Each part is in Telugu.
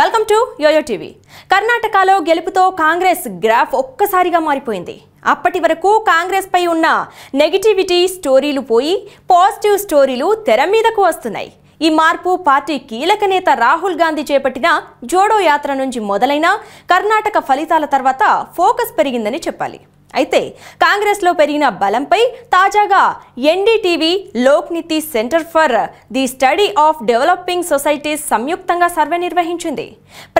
వెల్కమ్ టు యోయో టీవీ కర్ణాటకలో గెలుపుతో కాంగ్రెస్ గ్రాఫ్ ఒక్కసారిగా మారిపోయింది అప్పటి వరకు కాంగ్రెస్పై ఉన్న నెగిటివిటీ స్టోరీలు పోయి పాజిటివ్ స్టోరీలు తెర మీదకు వస్తున్నాయి ఈ మార్పు పార్టీ కీలక నేత రాహుల్ గాంధీ చేపట్టిన జోడో యాత్ర నుంచి మొదలైన కర్ణాటక ఫలితాల తర్వాత ఫోకస్ పెరిగిందని చెప్పాలి అయితే కాంగ్రెస్లో పెరిగిన బలంపై తాజాగా NDTV Lokniti centre for the study of developing societies సంయుక్తంగా సర్వే నిర్వహించింది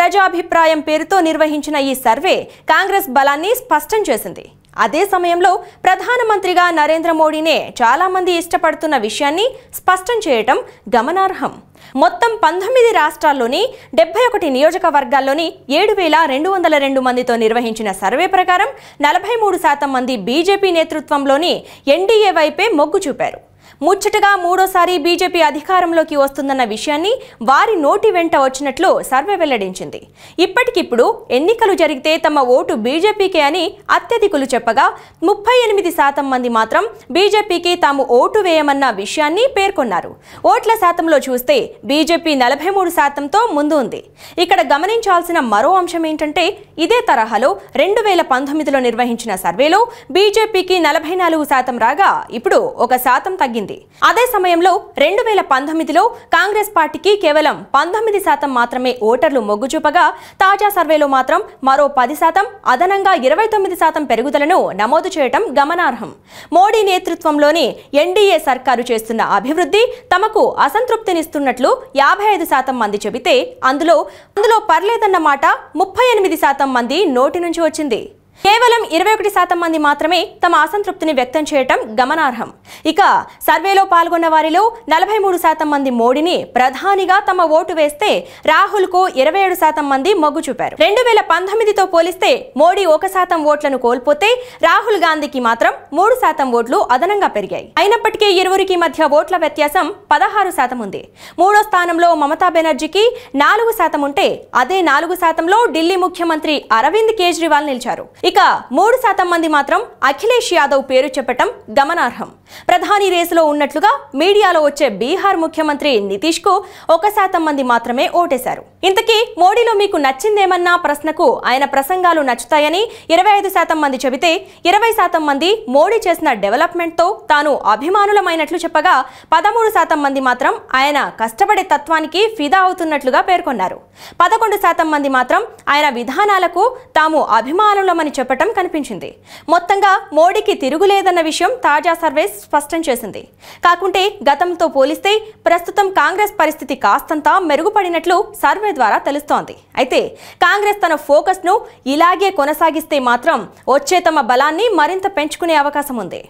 ప్రజాభిప్రాయం పేరుతో నిర్వహించిన ఈ సర్వే కాంగ్రెస్ బలాన్ని స్పష్టం చేసింది అదే సమయంలో ప్రధానమంత్రిగా నరేంద్ర మోడీనే చాలామంది ఇష్టపడుతున్న విషయాన్ని స్పష్టం చేయటం గమనార్హం మొత్తం పంతొమ్మిది రాష్ట్రాల్లోని డెబ్బై ఒకటి నియోజకవర్గాల్లోని ఏడు వేల రెండు వందల రెండు మందితో నిర్వహించిన సర్వే ప్రకారం నలభై మూడు శాతం మంది బీజేపీ నేతృత్వంలోని ఎన్డీఏ వైపే మొగ్గు చూపారు ముచ్చటగా మూడోసారి బీజేపీ అధికారంలోకి వస్తుందన్న విషయాన్ని వారి నోటి వెంట వచ్చినట్లు సర్వే వెల్లడించింది ఇప్పటికిప్పుడు ఎన్నికలు జరిగితే తమ ఓటు బీజేపీకే అని అత్యధికులు చెప్పగా ముప్పై ఎనిమిది శాతం మంది మాత్రం బీజేపీకి తాము ఓటు వేయమన్న విషయాన్ని పేర్కొన్నారు ఓట్ల శాతంలో చూస్తే బీజేపీ నలభై మూడు శాతంతో ముందు ఉంది ఇక్కడ గమనించాల్సిన మరో అంశం ఏంటంటే ఇదే తరహాలో రెండు వేల పంతొమ్మిదిలో నిర్వహించిన సర్వేలో బీజేపీకి నలభై నాలుగు శాతం రాగా ఇప్పుడు ఒక శాతం తగ్గింది చేసింది అదే సమయంలో రెండు వేల పంతొమ్మిదిలో కాంగ్రెస్ పార్టీకి కేవలం పంతొమ్మిది శాతం మాత్రమే ఓటర్లు మొగ్గు చూపగా తాజా సర్వేలో మాత్రం మరో పది శాతం అదనంగా ఇరవై తొమ్మిది శాతం పెరుగుదలను నమోదు చేయడం గమనార్హం మోడీ నేతృత్వంలోని ఎన్డీఏ సర్కారు చేస్తున్న అభివృద్ధి తమకు అసంతృప్తినిస్తున్నట్లు యాభై ఐదు శాతం మంది చెబితే అందులో అందులో పర్లేదన్న మాట ముప్పై ఎనిమిది శాతం మంది నోటి నుంచి వచ్చింది కేవలం ఇరవై ఒకటి శాతం మంది మాత్రమే తమ అసంతృప్తిని వ్యక్తం చేయటం గమనార్హం ఇక సర్వేలో పాల్గొన్న వారిలో నలభై మూడు శాతం మంది మోడీని ప్రధానిగా తమ ఓటు వేస్తే రాహుల్ ఇరవై ఏడు శాతం మంది మొగ్గు చూపారు రెండు వేల పంతొమ్మిదితో పోలిస్తే మోడీ ఒక శాతం ఓట్లను కోల్పోతే రాహుల్ గాంధీకి మాత్రం మూడు శాతం ఓట్లు అదనంగా పెరిగాయి అయినప్పటికీ ఇరువురికి మధ్య ఓట్ల వ్యత్యాసం పదహారు శాతం ఉంది మూడో స్థానంలో మమతా బెనర్జీకి నాలుగు శాతం ఉంటే అదే నాలుగు శాతంలో ఢిల్లీ ముఖ్యమంత్రి అరవింద్ కేజ్రీవాల్ నిలిచారు ఇక మూడు శాతం మంది మాత్రం అఖిలేష్ యాదవ్ పేరు చెప్పటం గమనార్హం ప్రధాని రేసులో ఉన్నట్లుగా మీడియాలో వచ్చే బీహార్ ముఖ్యమంత్రి నితీష్ కు ఒక శాతం మంది మాత్రమే ఓటేశారు ఇంతకీ మోడీలో మీకు నచ్చిందేమన్నా ప్రశ్నకు ఆయన ప్రసంగాలు నచ్చుతాయని ఇరవై ఐదు శాతం మంది చెబితే ఇరవై శాతం మంది మోడీ చేసిన డెవలప్మెంట్తో తాను అభిమానులమైనట్లు చెప్పగా పదమూడు శాతం మంది మాత్రం ఆయన కష్టపడే తత్వానికి ఫిదా అవుతున్నట్లుగా పేర్కొన్నారు పదకొండు శాతం మంది మాత్రం ఆయన విధానాలకు తాము అభిమానులమని చెప్పటం కనిపించింది మొత్తంగా మోడీకి తిరుగులేదన్న విషయం తాజా సర్వే స్పష్టం చేసింది కాకుంటే గతంతో పోలిస్తే ప్రస్తుతం కాంగ్రెస్ పరిస్థితి కాస్తంతా మెరుగుపడినట్లు సర్వే ద్వారా తెలుస్తోంది అయితే కాంగ్రెస్ తన ఫోకస్ను ఇలాగే కొనసాగిస్తే మాత్రం వచ్చే తమ బలాన్ని మరింత పెంచుకునే అవకాశం ఉంది